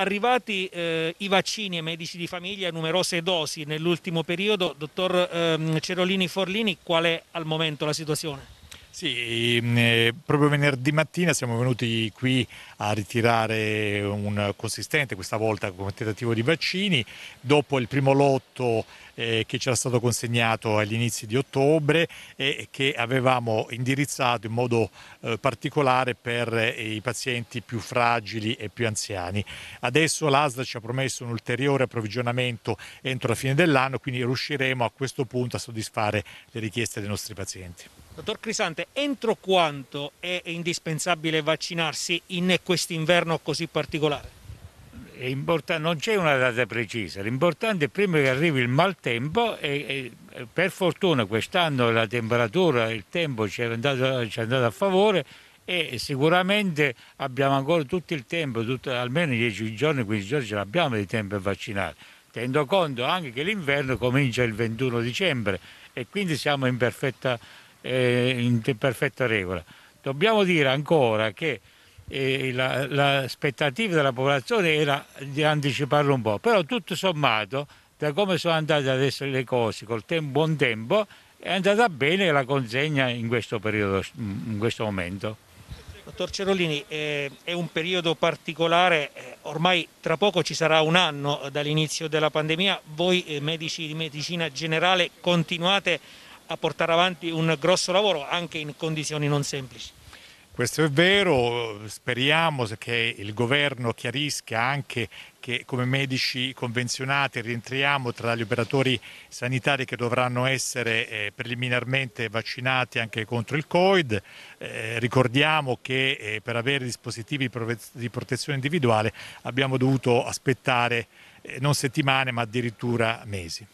arrivati eh, i vaccini ai medici di famiglia, numerose dosi nell'ultimo periodo, dottor ehm, Cerolini Forlini, qual è al momento la situazione? Sì, mm, eh, proprio venerdì mattina siamo venuti qui a ritirare un consistente, questa volta come tentativo di vaccini, dopo il primo lotto eh, che ci era stato consegnato agli inizi di ottobre e che avevamo indirizzato in modo eh, particolare per i pazienti più fragili e più anziani. Adesso l'ASDA ci ha promesso un ulteriore approvvigionamento entro la fine dell'anno, quindi riusciremo a questo punto a soddisfare le richieste dei nostri pazienti. Dottor Crisante, entro quanto è indispensabile vaccinarsi in quest'inverno così particolare? non c'è una data precisa, l'importante è prima che arrivi il maltempo e, e per fortuna quest'anno la temperatura, il tempo ci è, andato, ci è andato, a favore e sicuramente abbiamo ancora tutto il tempo, tutto, almeno 10 giorni, 15 giorni ce l'abbiamo di tempo per vaccinare. Tendo conto anche che l'inverno comincia il 21 dicembre e quindi siamo in perfetta eh, in perfetta regola. Dobbiamo dire ancora che eh, l'aspettativa la, della popolazione era di anticiparlo un po', però tutto sommato da come sono andate adesso le cose col tempo, buon tempo è andata bene la consegna in questo periodo, in questo momento. Dottor Cerolini, eh, è un periodo particolare, eh, ormai tra poco ci sarà un anno dall'inizio della pandemia, voi eh, medici di medicina generale continuate a portare avanti un grosso lavoro anche in condizioni non semplici. Questo è vero, speriamo che il governo chiarisca anche che come medici convenzionati rientriamo tra gli operatori sanitari che dovranno essere eh, preliminarmente vaccinati anche contro il Covid. Eh, ricordiamo che eh, per avere dispositivi di protezione individuale abbiamo dovuto aspettare eh, non settimane ma addirittura mesi.